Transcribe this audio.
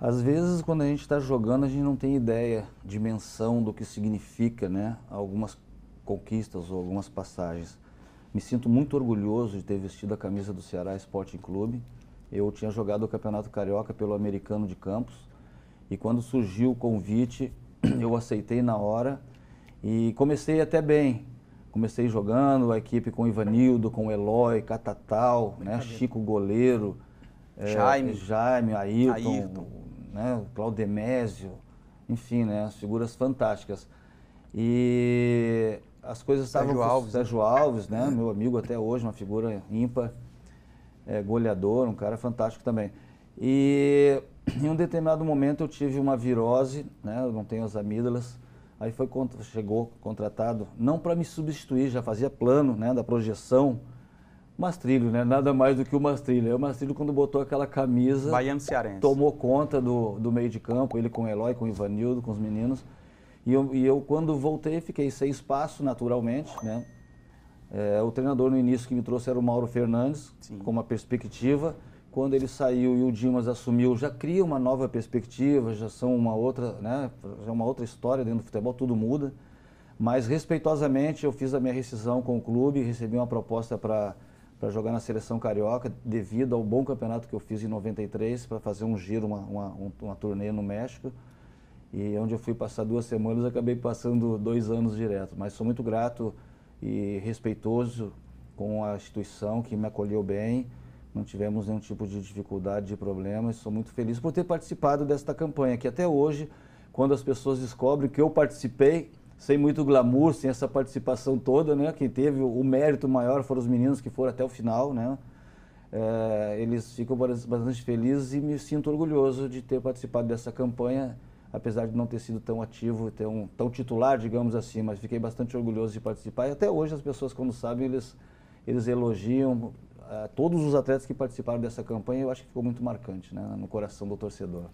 Às vezes, quando a gente está jogando, a gente não tem ideia, dimensão do que significa né, algumas conquistas ou algumas passagens. Me sinto muito orgulhoso de ter vestido a camisa do Ceará Sporting Clube. Eu tinha jogado o Campeonato Carioca pelo Americano de Campos e quando surgiu o convite, eu aceitei na hora e comecei até bem. Comecei jogando a equipe com Ivanildo, com Eloy, Catatal, né, Chico Goleiro, eh, Jaime, é, Jaime Ayrton, Ayrton né? Claudemésio, enfim, né? As figuras fantásticas. E as coisas estavam... Sérgio Alves. Né? Sérgio Alves, né? É. Meu amigo até hoje, uma figura ímpar, é, goleador, um cara fantástico também. E em um determinado momento eu tive uma virose, né? Eu não tenho as amígdalas. Aí foi chegou contratado, não para me substituir, já fazia plano né, da projeção, Mastrilho, né? Nada mais do que o Mastrilho. O Mastrilho, quando botou aquela camisa, Baiano Cearense. tomou conta do, do meio de campo, ele com o Eloy, com o Ivanildo, com os meninos. E eu, e eu quando voltei, fiquei sem espaço, naturalmente, né? É, o treinador no início que me trouxe era o Mauro Fernandes, Sim. com uma perspectiva. Quando ele saiu e o Dimas assumiu, já cria uma nova perspectiva, já são uma outra, né? Já é uma outra história dentro do futebol, tudo muda. Mas respeitosamente eu fiz a minha rescisão com o clube, recebi uma proposta para para jogar na seleção carioca, devido ao bom campeonato que eu fiz em 93, para fazer um giro, uma, uma, uma turnê no México. E é onde eu fui passar duas semanas, acabei passando dois anos direto. Mas sou muito grato e respeitoso com a instituição que me acolheu bem. Não tivemos nenhum tipo de dificuldade, de problemas. Sou muito feliz por ter participado desta campanha, que até hoje, quando as pessoas descobrem que eu participei, sem muito glamour, sem essa participação toda, né? Quem teve o mérito maior foram os meninos que foram até o final, né? É, eles ficam bastante felizes e me sinto orgulhoso de ter participado dessa campanha, apesar de não ter sido tão ativo, tão, tão titular, digamos assim, mas fiquei bastante orgulhoso de participar. E até hoje as pessoas, quando sabem, eles, eles elogiam uh, todos os atletas que participaram dessa campanha. Eu acho que ficou muito marcante né, no coração do torcedor.